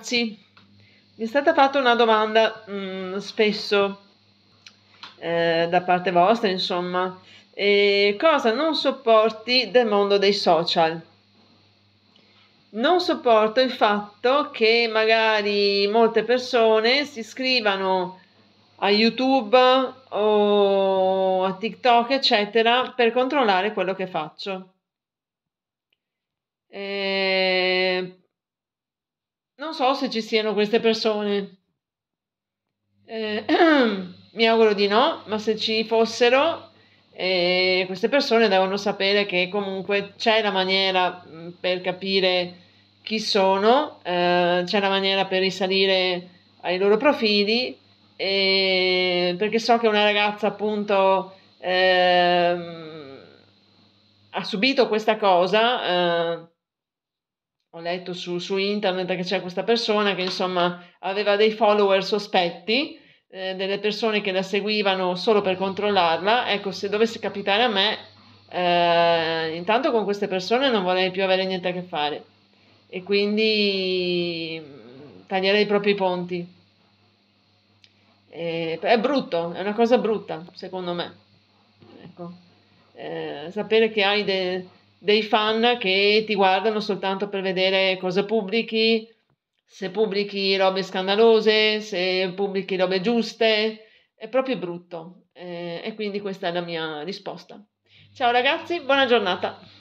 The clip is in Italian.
Sì, mi è stata fatta una domanda mh, mm, spesso eh, da parte vostra, insomma, eh, cosa non sopporti del mondo dei social? Non sopporto il fatto che magari molte persone si iscrivano a YouTube o a TikTok, eccetera, per controllare quello che faccio. Eh, non so se ci siano queste persone. Eh, mi auguro di no, ma se ci fossero, eh, queste persone devono sapere che comunque c'è la maniera mm, per capire chi sono, eh, c'è la maniera per risalire ai loro profili, eh, perché so che una ragazza appunto ehm, ha subito questa cosa eh, ho letto su, su, internet che c'è questa persona che insomma aveva dei follower sospetti, eh, delle persone che la seguivano solo per controllarla. Ecco, se dovesse capitare a me, eh, intanto con queste persone non vorrei più avere niente a che fare e quindi mm, taglierei i propri ponti. Eh, è brutto, è una cosa brutta secondo me. Ecco. Eh, sapere che hai dei dei fan che ti guardano soltanto per vedere cosa pubblichi, se pubblichi robe scandalose, se pubblichi robe giuste, è proprio brutto. Eh, e quindi questa è la mia risposta. Ciao ragazzi, buona giornata.